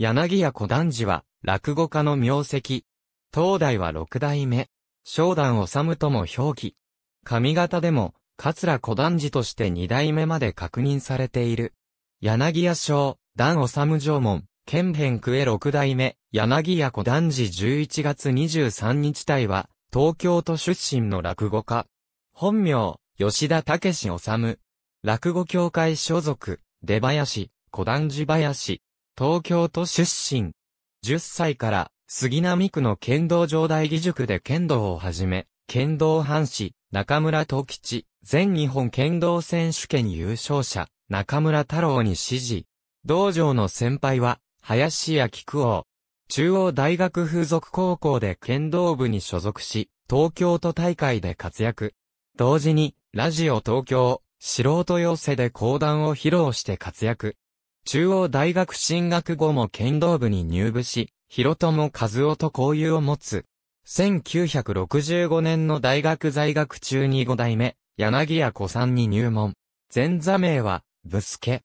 柳谷小団寺は、落語家の名跡。東大は六代目。正段治とも表記。上方でも、桂小団寺として二代目まで確認されている。柳谷省、段治縄門、県辺区へ六代目、柳谷小団寺。11月23日体は、東京都出身の落語家。本名、吉田武治。落語協会所属、出林、小団寺林。東京都出身。10歳から杉並区の剣道場大義塾で剣道を始め、剣道藩士、中村徳吉、全日本剣道選手権優勝者、中村太郎に指示。道場の先輩は、林家菊王。中央大学風俗高校で剣道部に所属し、東京都大会で活躍。同時に、ラジオ東京、素人寄せで講談を披露して活躍。中央大学進学後も剣道部に入部し、広友和夫と交友を持つ。1965年の大学在学中に5代目、柳谷子さんに入門。前座名は、ブスケ。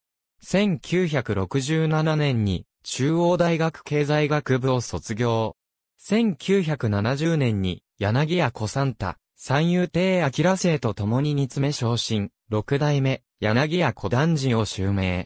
1967年に、中央大学経済学部を卒業。1970年に、柳谷子さんた、三遊亭明生と共に煮詰め昇進、六代目、柳谷子男児を襲名。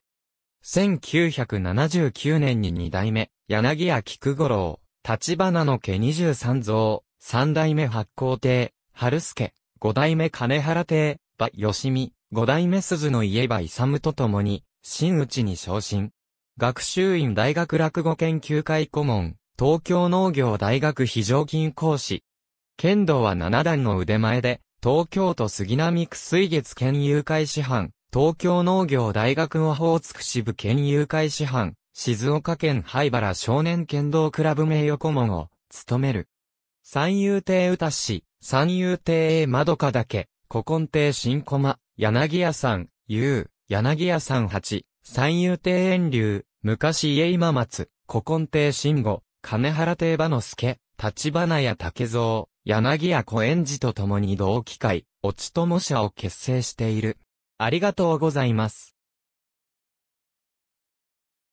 1979年に二代目、柳谷菊五郎、立花の家23蔵、三代目八甲亭、春助、五代目金原亭、馬吉見、五代目鈴の家馬勇と共に、真打ちに昇進。学習院大学落語研究会顧問、東京農業大学非常勤講師。剣道は七段の腕前で、東京都杉並区水月県友会師範、東京農業大学オホーツク支部県友会師範、静岡県灰原少年剣道クラブ名誉顧問を、務める。三遊亭歌氏、三遊亭英窓かだけ、古今亭新駒、柳屋さん、優、柳屋さん八、三遊亭遠流、昔家今松、古今亭慎吾、金原亭馬之助、立花屋竹蔵、柳屋小園児と共に同期会、落ち友社を結成している。ありがとうございます。